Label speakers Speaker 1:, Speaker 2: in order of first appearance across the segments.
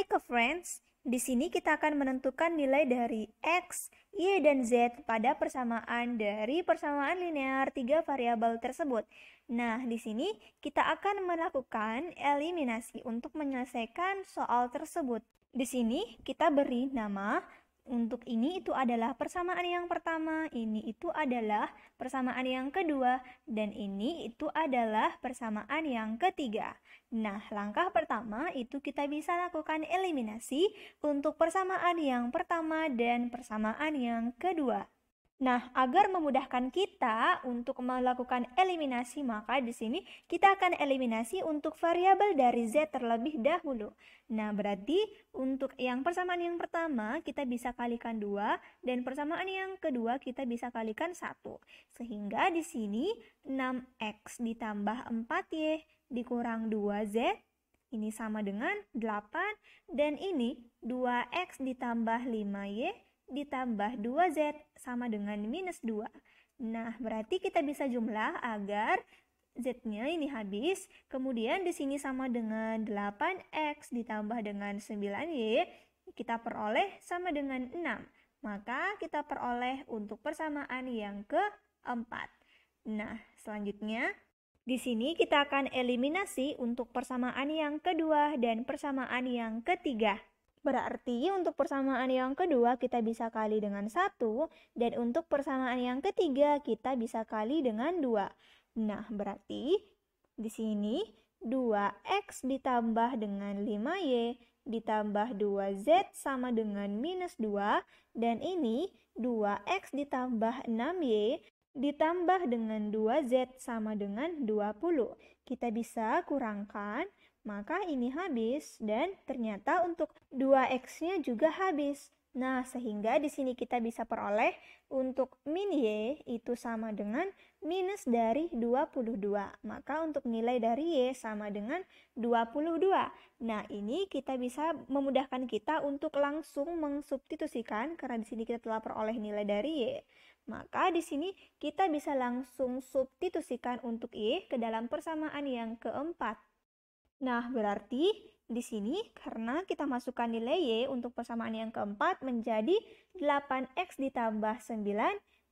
Speaker 1: Hai ke friends, di sini kita akan menentukan nilai dari X, Y, dan Z pada persamaan dari persamaan linear tiga variabel tersebut. Nah, di sini kita akan melakukan eliminasi untuk menyelesaikan soal tersebut. Di sini kita beri nama untuk ini itu adalah persamaan yang pertama, ini itu adalah persamaan yang kedua, dan ini itu adalah persamaan yang ketiga. Nah, langkah pertama itu kita bisa lakukan eliminasi untuk persamaan yang pertama dan persamaan yang kedua. Nah, agar memudahkan kita untuk melakukan eliminasi, maka di sini kita akan eliminasi untuk variabel dari Z terlebih dahulu. Nah, berarti untuk yang persamaan yang pertama kita bisa kalikan 2 dan persamaan yang kedua kita bisa kalikan 1. Sehingga di sini 6X ditambah 4Y dikurang 2Z ini sama dengan 8 dan ini 2X ditambah 5Y ditambah 2Z sama dengan minus 2. Nah, berarti kita bisa jumlah agar Z-nya ini habis. Kemudian di sini sama dengan 8X ditambah dengan 9Y. Kita peroleh sama dengan 6. Maka kita peroleh untuk persamaan yang keempat. Nah, selanjutnya di sini kita akan eliminasi untuk persamaan yang kedua dan persamaan yang ketiga. Berarti untuk persamaan yang kedua kita bisa kali dengan 1 dan untuk persamaan yang ketiga kita bisa kali dengan 2. Nah, berarti di sini 2x ditambah dengan 5y ditambah 2z sama dengan minus 2 dan ini 2x ditambah 6y ditambah dengan 2z sama dengan 20. Kita bisa kurangkan maka ini habis dan ternyata untuk 2x-nya juga habis. Nah, sehingga di sini kita bisa peroleh untuk min Y itu sama dengan minus dari 22. Maka untuk nilai dari Y sama dengan 22. Nah, ini kita bisa memudahkan kita untuk langsung mensubstitusikan karena di sini kita telah peroleh nilai dari Y. Maka di sini kita bisa langsung substitusikan untuk Y ke dalam persamaan yang keempat. Nah, berarti di sini karena kita masukkan nilai Y untuk persamaan yang keempat menjadi 8X ditambah 9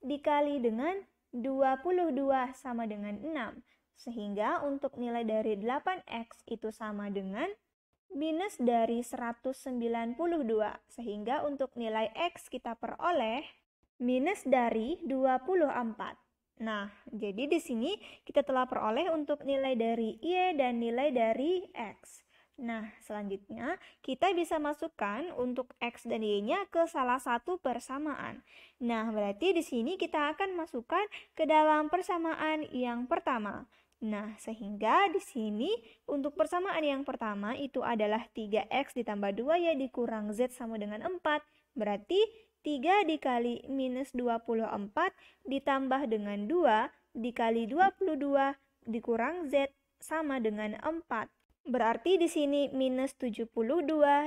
Speaker 1: dikali dengan 22 sama dengan 6. Sehingga untuk nilai dari 8X itu sama dengan minus dari 192. Sehingga untuk nilai X kita peroleh minus dari 24. Nah, jadi di sini kita telah peroleh untuk nilai dari Y dan nilai dari X. Nah, selanjutnya kita bisa masukkan untuk X dan Y-nya ke salah satu persamaan. Nah, berarti di sini kita akan masukkan ke dalam persamaan yang pertama. Nah, sehingga di sini untuk persamaan yang pertama itu adalah 3X ditambah 2Y dikurang Z sama dengan 4. Berarti 3 dikali minus 24 ditambah dengan 2 dikali 22 dikurang Z sama dengan 4. Berarti di sini minus 72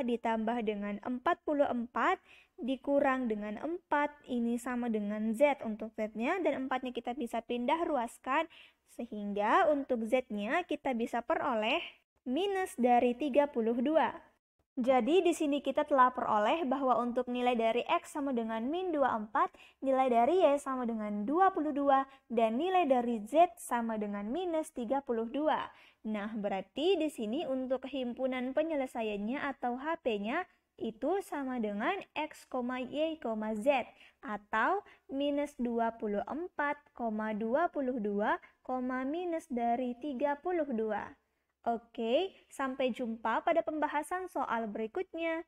Speaker 1: ditambah dengan 44 dikurang dengan 4 ini sama dengan Z untuk Z-nya dan 4-nya kita bisa pindah ruaskan sehingga untuk Z-nya kita bisa peroleh minus dari 32. Jadi di sini kita telah peroleh bahwa untuk nilai dari X sama dengan min 24, nilai dari Y sama dengan 22, dan nilai dari Z sama dengan minus 32. Nah, berarti di sini untuk himpunan penyelesaiannya atau HP-nya itu sama dengan X, Y, Z atau minus 24, 22, minus dari 32. Oke, sampai jumpa pada pembahasan soal berikutnya.